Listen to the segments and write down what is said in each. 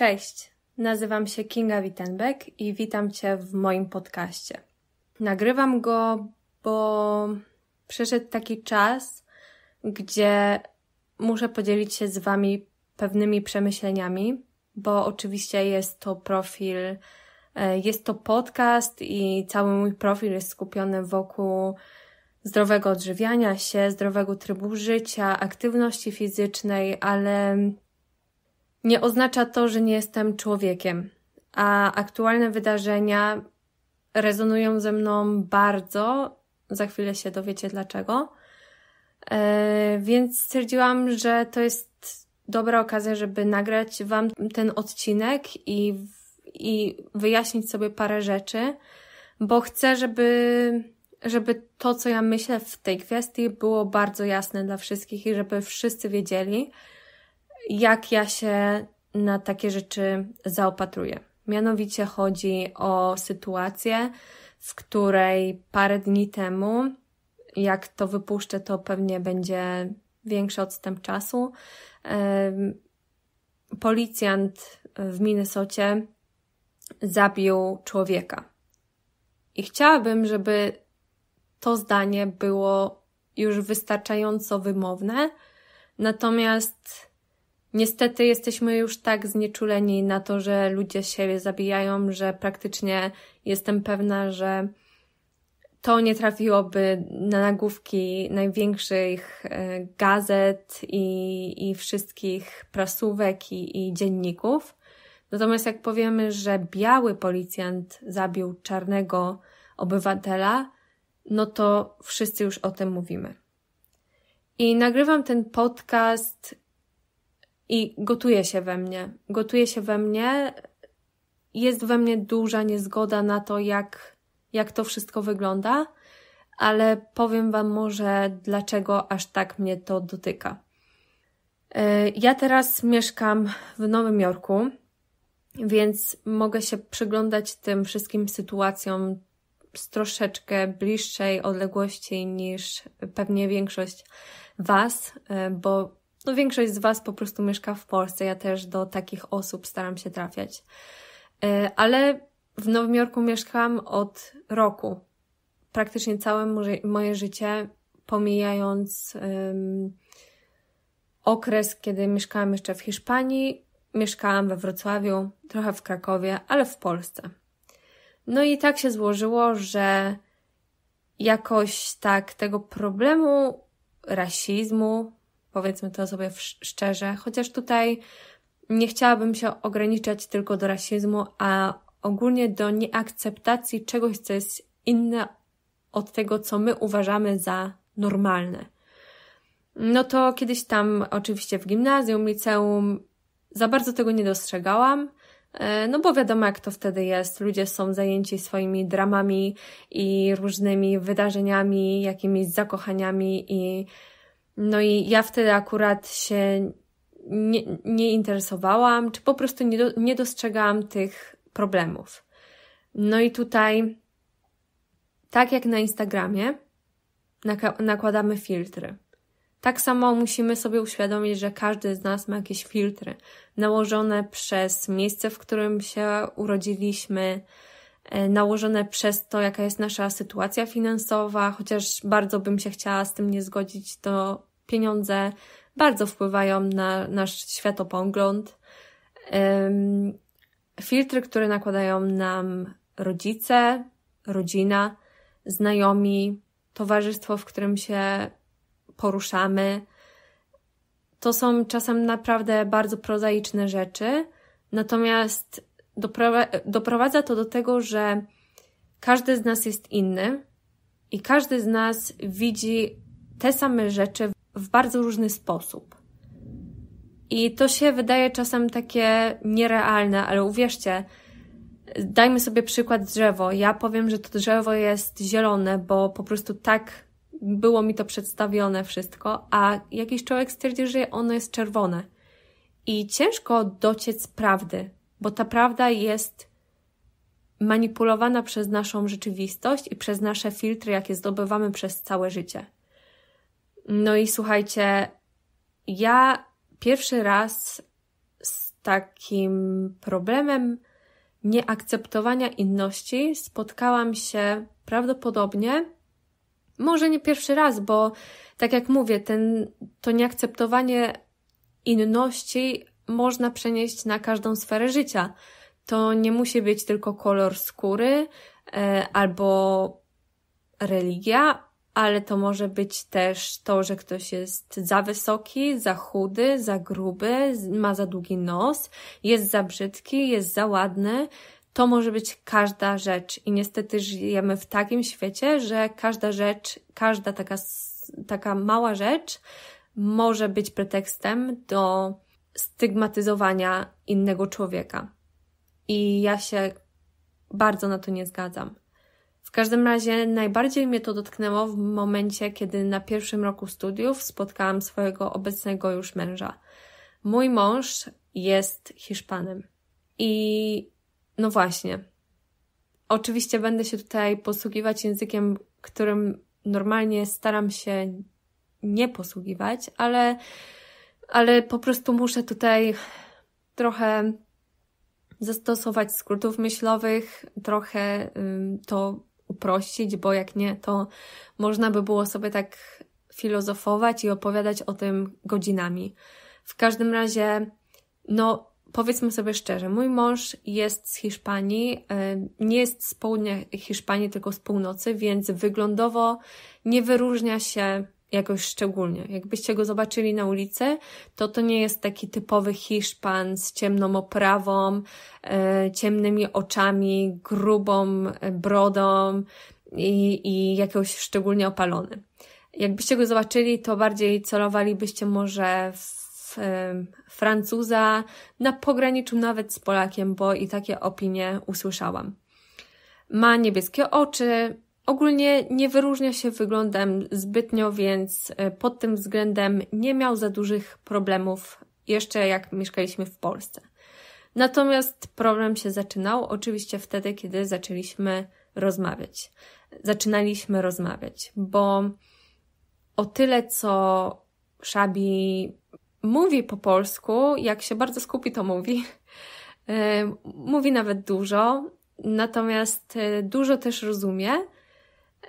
Cześć, nazywam się Kinga Wittenbeck i witam Cię w moim podcaście. Nagrywam go, bo przyszedł taki czas, gdzie muszę podzielić się z Wami pewnymi przemyśleniami, bo oczywiście jest to profil, e, jest to podcast i cały mój profil jest skupiony wokół zdrowego odżywiania się, zdrowego trybu życia, aktywności fizycznej, ale nie oznacza to, że nie jestem człowiekiem, a aktualne wydarzenia rezonują ze mną bardzo. Za chwilę się dowiecie dlaczego. E, więc stwierdziłam, że to jest dobra okazja, żeby nagrać Wam ten odcinek i, i wyjaśnić sobie parę rzeczy, bo chcę, żeby, żeby to, co ja myślę w tej kwestii, było bardzo jasne dla wszystkich i żeby wszyscy wiedzieli, jak ja się na takie rzeczy zaopatruję. Mianowicie chodzi o sytuację, w której parę dni temu, jak to wypuszczę, to pewnie będzie większy odstęp czasu. Policjant w Minnesocie zabił człowieka. I chciałabym, żeby to zdanie było już wystarczająco wymowne, natomiast Niestety jesteśmy już tak znieczuleni na to, że ludzie siebie zabijają, że praktycznie jestem pewna, że to nie trafiłoby na nagłówki największych e, gazet i, i wszystkich prasówek i, i dzienników. Natomiast jak powiemy, że biały policjant zabił czarnego obywatela, no to wszyscy już o tym mówimy. I nagrywam ten podcast i gotuje się we mnie. Gotuje się we mnie, jest we mnie duża niezgoda na to, jak, jak to wszystko wygląda, ale powiem Wam może, dlaczego aż tak mnie to dotyka. E, ja teraz mieszkam w Nowym Jorku, więc mogę się przyglądać tym wszystkim sytuacjom z troszeczkę bliższej odległości niż pewnie większość Was, e, bo no większość z Was po prostu mieszka w Polsce. Ja też do takich osób staram się trafiać. E, ale w Nowym Jorku mieszkam od roku. Praktycznie całe moje życie, pomijając um, okres, kiedy mieszkałam jeszcze w Hiszpanii, mieszkałam we Wrocławiu, trochę w Krakowie, ale w Polsce. No i tak się złożyło, że jakoś tak tego problemu rasizmu, Powiedzmy to sobie szczerze, chociaż tutaj nie chciałabym się ograniczać tylko do rasizmu, a ogólnie do nieakceptacji czegoś, co jest inne od tego, co my uważamy za normalne. No to kiedyś tam, oczywiście w gimnazjum, liceum, za bardzo tego nie dostrzegałam. E, no bo wiadomo, jak to wtedy jest. Ludzie są zajęci swoimi dramami i różnymi wydarzeniami, jakimiś zakochaniami i no i ja wtedy akurat się nie, nie interesowałam, czy po prostu nie, do, nie dostrzegałam tych problemów. No i tutaj, tak jak na Instagramie, nakładamy filtry. Tak samo musimy sobie uświadomić, że każdy z nas ma jakieś filtry nałożone przez miejsce, w którym się urodziliśmy, e, nałożone przez to, jaka jest nasza sytuacja finansowa, chociaż bardzo bym się chciała z tym nie zgodzić, to pieniądze bardzo wpływają na nasz światopogląd. Filtry, które nakładają nam rodzice, rodzina, znajomi, towarzystwo, w którym się poruszamy. To są czasem naprawdę bardzo prozaiczne rzeczy, natomiast doprowadza to do tego, że każdy z nas jest inny i każdy z nas widzi te same rzeczy w bardzo różny sposób. I to się wydaje czasem takie nierealne, ale uwierzcie, dajmy sobie przykład drzewo. Ja powiem, że to drzewo jest zielone, bo po prostu tak było mi to przedstawione wszystko, a jakiś człowiek stwierdzi, że ono jest czerwone. I ciężko dociec prawdy, bo ta prawda jest manipulowana przez naszą rzeczywistość i przez nasze filtry, jakie zdobywamy przez całe życie. No i słuchajcie, ja pierwszy raz z takim problemem nieakceptowania inności spotkałam się prawdopodobnie, może nie pierwszy raz, bo tak jak mówię, ten, to nieakceptowanie inności można przenieść na każdą sferę życia. To nie musi być tylko kolor skóry e, albo religia, ale to może być też to, że ktoś jest za wysoki, za chudy, za gruby, ma za długi nos, jest za brzydki, jest za ładny. To może być każda rzecz i niestety żyjemy w takim świecie, że każda rzecz, każda taka, taka mała rzecz może być pretekstem do stygmatyzowania innego człowieka. I ja się bardzo na to nie zgadzam. W każdym razie najbardziej mnie to dotknęło w momencie, kiedy na pierwszym roku studiów spotkałam swojego obecnego już męża. Mój mąż jest Hiszpanem. I no właśnie. Oczywiście będę się tutaj posługiwać językiem, którym normalnie staram się nie posługiwać, ale, ale po prostu muszę tutaj trochę zastosować skrótów myślowych, trochę to uprościć, bo jak nie, to można by było sobie tak filozofować i opowiadać o tym godzinami. W każdym razie, no, powiedzmy sobie szczerze, mój mąż jest z Hiszpanii, y, nie jest z południa Hiszpanii, tylko z północy, więc wyglądowo nie wyróżnia się jakoś szczególnie. Jakbyście go zobaczyli na ulicy, to to nie jest taki typowy Hiszpan z ciemną oprawą, e, ciemnymi oczami, grubą e, brodą i, i jakoś szczególnie opalony. Jakbyście go zobaczyli, to bardziej celowalibyście może w e, Francuza, na pograniczu nawet z Polakiem, bo i takie opinie usłyszałam. Ma niebieskie oczy, Ogólnie nie wyróżnia się wyglądem zbytnio, więc e, pod tym względem nie miał za dużych problemów jeszcze jak mieszkaliśmy w Polsce. Natomiast problem się zaczynał oczywiście wtedy, kiedy zaczęliśmy rozmawiać. Zaczynaliśmy rozmawiać, bo o tyle co Szabi mówi po polsku, jak się bardzo skupi, to mówi. E, mówi nawet dużo, natomiast e, dużo też rozumie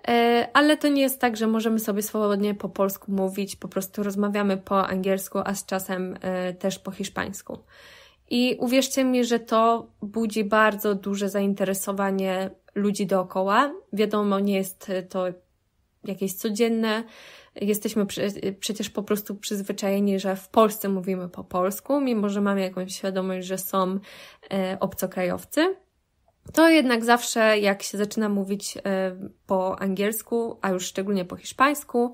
E, ale to nie jest tak, że możemy sobie swobodnie po polsku mówić, po prostu rozmawiamy po angielsku, a z czasem e, też po hiszpańsku. I uwierzcie mi, że to budzi bardzo duże zainteresowanie ludzi dookoła. Wiadomo, nie jest to jakieś codzienne. Jesteśmy przecież po prostu przyzwyczajeni, że w Polsce mówimy po polsku, mimo że mamy jakąś świadomość, że są e, obcokrajowcy. To jednak zawsze, jak się zaczyna mówić e, po angielsku, a już szczególnie po hiszpańsku,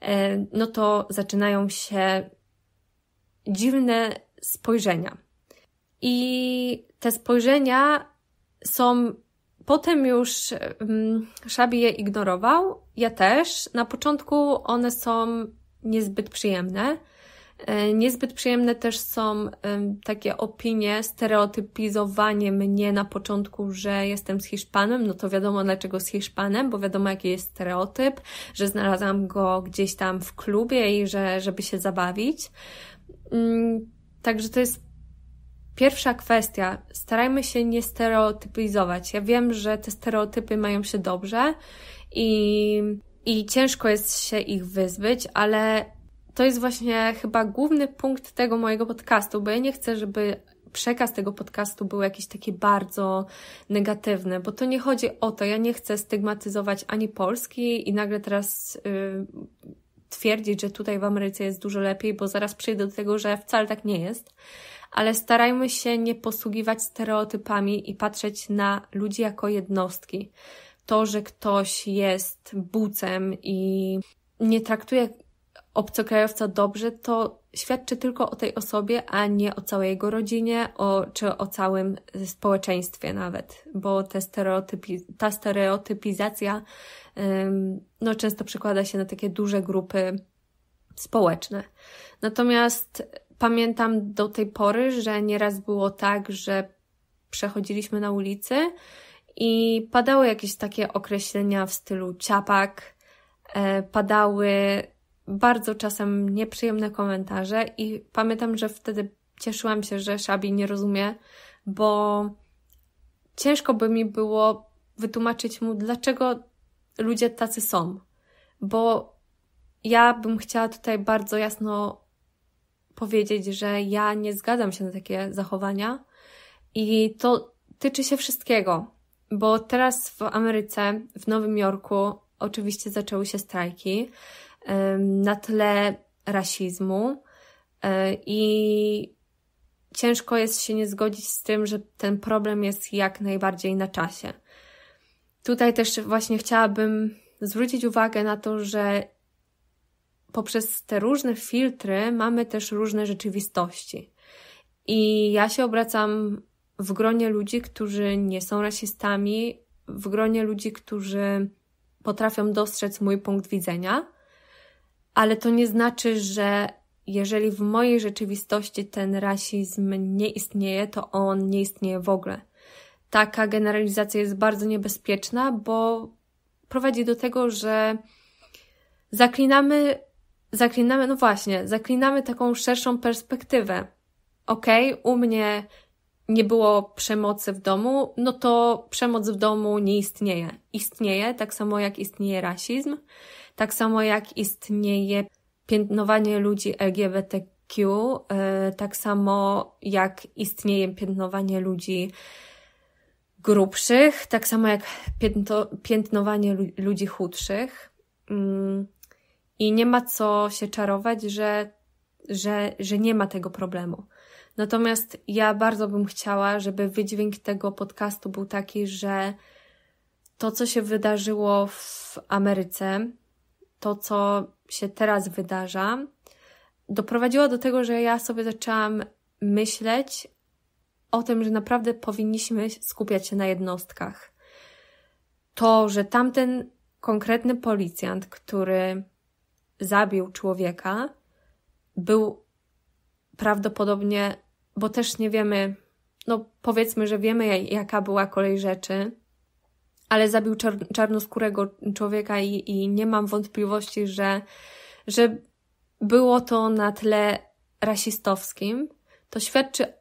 e, no to zaczynają się dziwne spojrzenia. I te spojrzenia są potem już mm, Szabi je ignorował, ja też. Na początku one są niezbyt przyjemne. E, niezbyt przyjemne też są takie opinie, stereotypizowanie mnie na początku, że jestem z Hiszpanem, no to wiadomo dlaczego z Hiszpanem, bo wiadomo jaki jest stereotyp, że znalazłam go gdzieś tam w klubie i że, żeby się zabawić. Mm, także to jest Pierwsza kwestia, starajmy się nie stereotypizować. Ja wiem, że te stereotypy mają się dobrze i, i ciężko jest się ich wyzbyć, ale to jest właśnie chyba główny punkt tego mojego podcastu, bo ja nie chcę, żeby przekaz tego podcastu był jakiś taki bardzo negatywny, bo to nie chodzi o to. Ja nie chcę stygmatyzować ani Polski i nagle teraz. Yy, twierdzić, że tutaj w Ameryce jest dużo lepiej, bo zaraz przyjdę do tego, że wcale tak nie jest. Ale starajmy się nie posługiwać stereotypami i patrzeć na ludzi jako jednostki. To, że ktoś jest bucem i nie traktuje obcokrajowca dobrze, to świadczy tylko o tej osobie, a nie o całej jego rodzinie o, czy o całym społeczeństwie nawet, bo te stereotypi, ta stereotypizacja ym, no, często przekłada się na takie duże grupy społeczne. Natomiast pamiętam do tej pory, że nieraz było tak, że przechodziliśmy na ulicy i padały jakieś takie określenia w stylu ciapak, e, padały bardzo czasem nieprzyjemne komentarze i pamiętam, że wtedy cieszyłam się, że Szabi nie rozumie, bo ciężko by mi było wytłumaczyć mu, dlaczego ludzie tacy są. Bo ja bym chciała tutaj bardzo jasno powiedzieć, że ja nie zgadzam się na takie zachowania i to tyczy się wszystkiego, bo teraz w Ameryce, w Nowym Jorku, oczywiście zaczęły się strajki na tle rasizmu e, i ciężko jest się nie zgodzić z tym, że ten problem jest jak najbardziej na czasie. Tutaj też właśnie chciałabym zwrócić uwagę na to, że poprzez te różne filtry mamy też różne rzeczywistości. I ja się obracam w gronie ludzi, którzy nie są rasistami, w gronie ludzi, którzy potrafią dostrzec mój punkt widzenia, ale to nie znaczy, że jeżeli w mojej rzeczywistości ten rasizm nie istnieje, to on nie istnieje w ogóle. Taka generalizacja jest bardzo niebezpieczna, bo prowadzi do tego, że zaklinamy, zaklinamy, no właśnie, zaklinamy taką szerszą perspektywę. Okej, okay, u mnie nie było przemocy w domu, no to przemoc w domu nie istnieje. Istnieje tak samo jak istnieje rasizm, tak samo jak istnieje piętnowanie ludzi LGBTQ, e, tak samo jak istnieje piętnowanie ludzi grubszych, tak samo jak piętno, piętnowanie ludzi chudszych. Mm, I nie ma co się czarować, że, że, że nie ma tego problemu. Natomiast ja bardzo bym chciała, żeby wydźwięk tego podcastu był taki, że to, co się wydarzyło w Ameryce, to, co się teraz wydarza, doprowadziło do tego, że ja sobie zaczęłam myśleć o tym, że naprawdę powinniśmy skupiać się na jednostkach. To, że tamten konkretny policjant, który zabił człowieka, był prawdopodobnie bo też nie wiemy, no powiedzmy, że wiemy, jaka była kolej rzeczy, ale zabił czar- czarnoskórego człowieka i, i nie mam wątpliwości, że, że było to na tle rasistowskim, to świadczy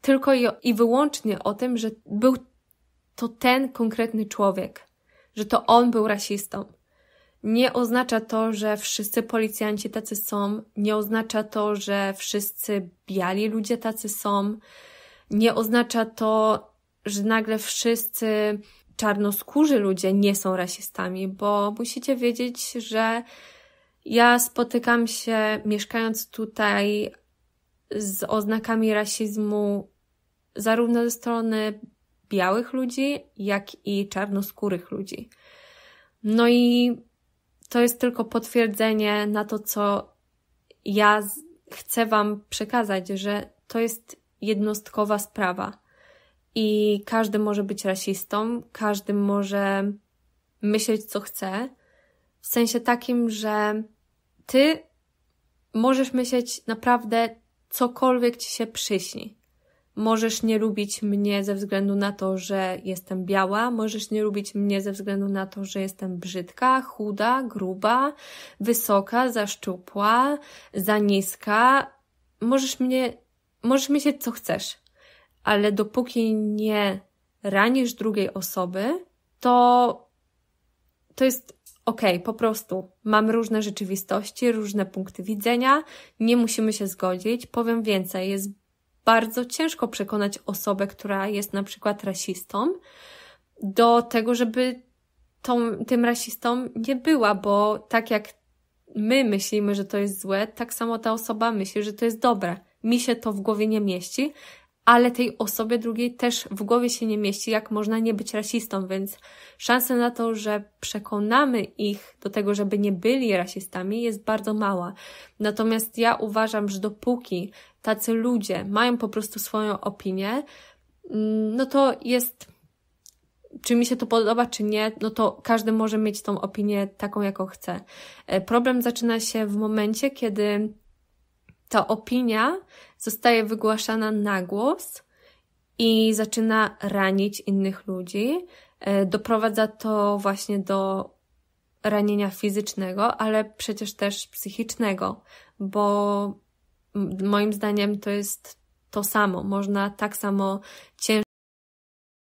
tylko i, i wyłącznie o tym, że był to ten konkretny człowiek, że to on był rasistą. Nie oznacza to, że wszyscy policjanci tacy są, nie oznacza to, że wszyscy biali ludzie tacy są, nie oznacza to, że nagle wszyscy czarnoskórzy ludzie nie są rasistami, bo musicie wiedzieć, że ja spotykam się mieszkając tutaj z oznakami rasizmu zarówno ze strony białych ludzi, jak i czarnoskórych ludzi. No i to jest tylko potwierdzenie na to, co ja chcę Wam przekazać, że to jest jednostkowa sprawa. I każdy może być rasistą, każdy może myśleć, co chce, w sensie takim, że ty możesz myśleć naprawdę cokolwiek ci się przyśni. Możesz nie lubić mnie ze względu na to, że jestem biała, możesz nie lubić mnie ze względu na to, że jestem brzydka, chuda, gruba, wysoka, za szczupła, za niska. Możesz mnie, możesz myśleć co chcesz, ale dopóki nie ranisz drugiej osoby, to to jest okej, okay, po prostu mam różne rzeczywistości, różne punkty widzenia, nie musimy się zgodzić. Powiem więcej, jest bardzo ciężko przekonać osobę, która jest na przykład rasistą, do tego, żeby tą, tym rasistą nie była, bo tak jak my myślimy, że to jest złe, tak samo ta osoba myśli, że to jest dobre. Mi się to w głowie nie mieści, ale tej osobie drugiej też w głowie się nie mieści, jak można nie być rasistą, więc szansa na to, że przekonamy ich do tego, żeby nie byli rasistami, jest bardzo mała. Natomiast ja uważam, że dopóki tacy ludzie mają po prostu swoją opinię, mm, no to jest, czy mi się to podoba, czy nie, no to każdy może mieć tą opinię taką, jaką chce. E, problem zaczyna się w momencie, kiedy ta opinia zostaje wygłaszana na głos i zaczyna ranić innych ludzi. E, doprowadza to właśnie do ranienia fizycznego, ale przecież też psychicznego, bo moim zdaniem to jest to samo. Można tak samo ciężko